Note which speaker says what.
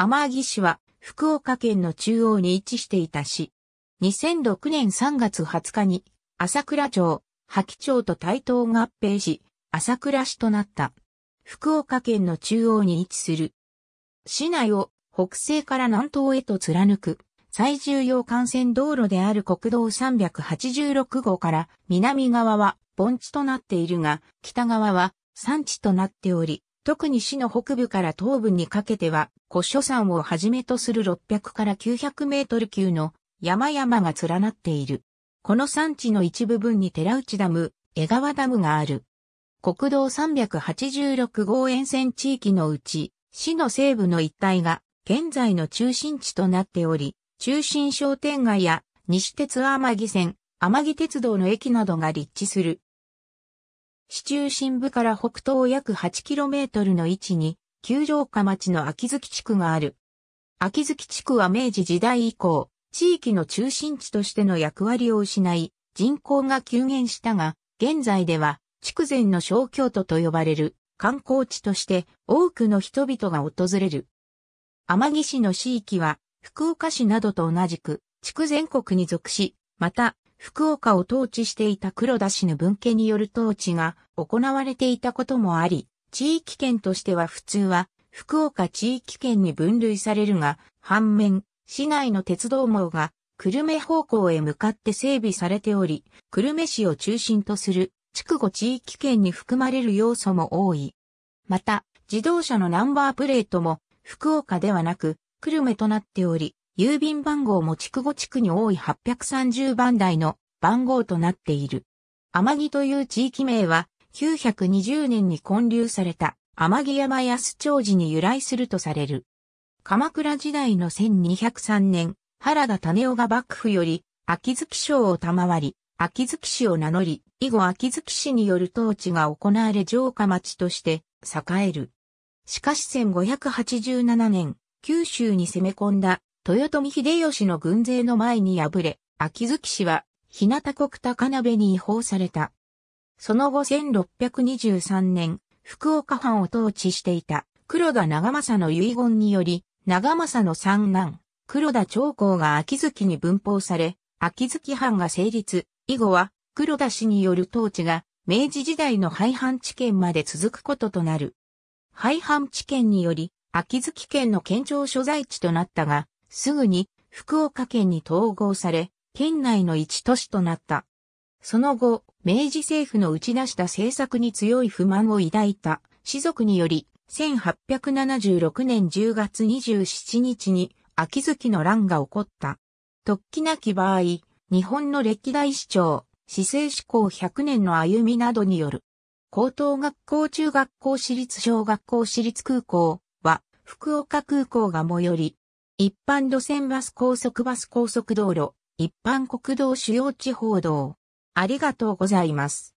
Speaker 1: 天城市は福岡県の中央に位置していた市。2006年3月20日に朝倉町、覇町と台東合併し、朝倉市となった。福岡県の中央に位置する。市内を北西から南東へと貫く最重要幹線道路である国道386号から南側は盆地となっているが、北側は山地となっており、特に市の北部から東部にかけては古書山をはじめとする600から900メートル級の山々が連なっている。この山地の一部分に寺内ダム、江川ダムがある。国道386号沿線地域のうち、市の西部の一帯が現在の中心地となっており、中心商店街や西鉄天城線、天城鉄道の駅などが立地する。市中心部から北東約8トルの位置に九条下町の秋月地区がある。秋月地区は明治時代以降、地域の中心地としての役割を失い、人口が急減したが、現在では、筑前の小京都と呼ばれる観光地として多くの人々が訪れる。天城市の市域は、福岡市などと同じく、筑前国に属し、また、福岡を統治していた黒田氏の文献による統治が行われていたこともあり、地域圏としては普通は福岡地域圏に分類されるが、反面、市内の鉄道網が久留米方向へ向かって整備されており、久留米市を中心とする筑後地域圏に含まれる要素も多い。また、自動車のナンバープレートも福岡ではなく久留米となっており、郵便番号も筑後地区に多い830番台の番号となっている。天城という地域名は920年に建立された天城山安長寺に由来するとされる。鎌倉時代の1203年、原田種男が幕府より、秋月省を賜り、秋月氏を名乗り、以後秋月氏による統治が行われ城下町として栄える。しかし1587年、九州に攻め込んだ豊臣秀吉の軍勢の前に敗れ、秋月氏は、日向国高鍋に違法された。その後1623年、福岡藩を統治していた黒田長政の遺言により、長政の三男、黒田長公が秋月に分封され、秋月藩が成立、以後は黒田氏による統治が明治時代の廃藩地県まで続くこととなる。廃藩地県により、秋月県の県庁所在地となったが、すぐに福岡県に統合され、県内の一都市となった。その後、明治政府の打ち出した政策に強い不満を抱いた士族により、1876年10月27日に秋月の乱が起こった。突起なき場合、日本の歴代市長、市政志向100年の歩みなどによる、高等学校中学校私立小学校私立空港は、福岡空港が最寄り、一般路線バス高速バス高速道路、一般国道主要地方道、ありがとうございます。